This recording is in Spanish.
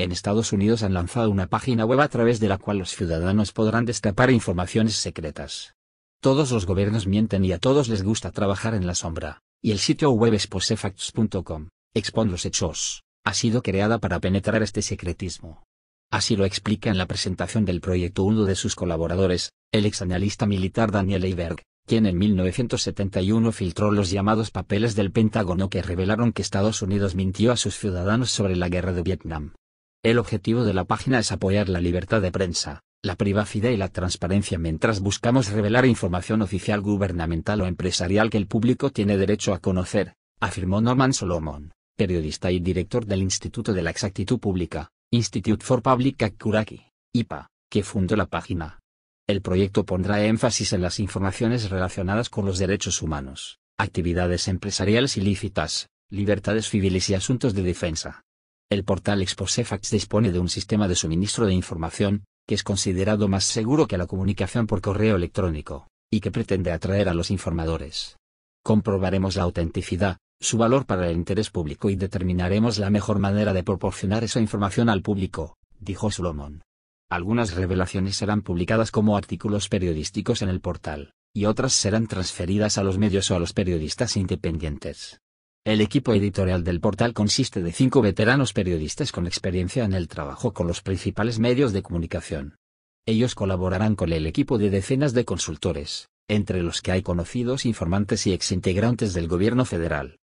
En Estados Unidos han lanzado una página web a través de la cual los ciudadanos podrán destapar informaciones secretas. Todos los gobiernos mienten y a todos les gusta trabajar en la sombra, y el sitio web exposefacts.com, expon los hechos, ha sido creada para penetrar este secretismo. Así lo explica en la presentación del proyecto uno de sus colaboradores, el exanalista militar Daniel Eiberg, quien en 1971 filtró los llamados papeles del Pentágono que revelaron que Estados Unidos mintió a sus ciudadanos sobre la guerra de Vietnam. El objetivo de la página es apoyar la libertad de prensa, la privacidad y la transparencia mientras buscamos revelar información oficial gubernamental o empresarial que el público tiene derecho a conocer, afirmó Norman Solomon, periodista y director del Instituto de la Exactitud Pública, Institute for Public Accuracy, IPA, que fundó la página. El proyecto pondrá énfasis en las informaciones relacionadas con los derechos humanos, actividades empresariales ilícitas, libertades civiles y asuntos de defensa. El portal Exposefax dispone de un sistema de suministro de información, que es considerado más seguro que la comunicación por correo electrónico, y que pretende atraer a los informadores. Comprobaremos la autenticidad, su valor para el interés público y determinaremos la mejor manera de proporcionar esa información al público, dijo Solomon. Algunas revelaciones serán publicadas como artículos periodísticos en el portal, y otras serán transferidas a los medios o a los periodistas independientes. El equipo editorial del portal consiste de cinco veteranos periodistas con experiencia en el trabajo con los principales medios de comunicación. Ellos colaborarán con el equipo de decenas de consultores, entre los que hay conocidos informantes y exintegrantes del gobierno federal.